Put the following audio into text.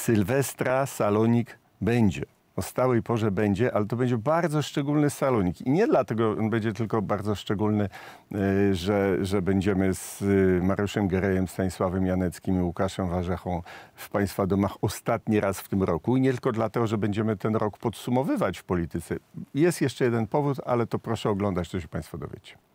Sylwestra salonik będzie. O stałej porze będzie, ale to będzie bardzo szczególny salonik. I nie dlatego on będzie tylko bardzo szczególny, y, że, że będziemy z y, Mariuszem Gerejem, Stanisławem Janeckim i Łukaszem Warzechą w Państwa domach ostatni raz w tym roku. I nie tylko dlatego, że będziemy ten rok podsumowywać w polityce. Jest jeszcze jeden powód, ale to proszę oglądać, to się Państwo dowiecie.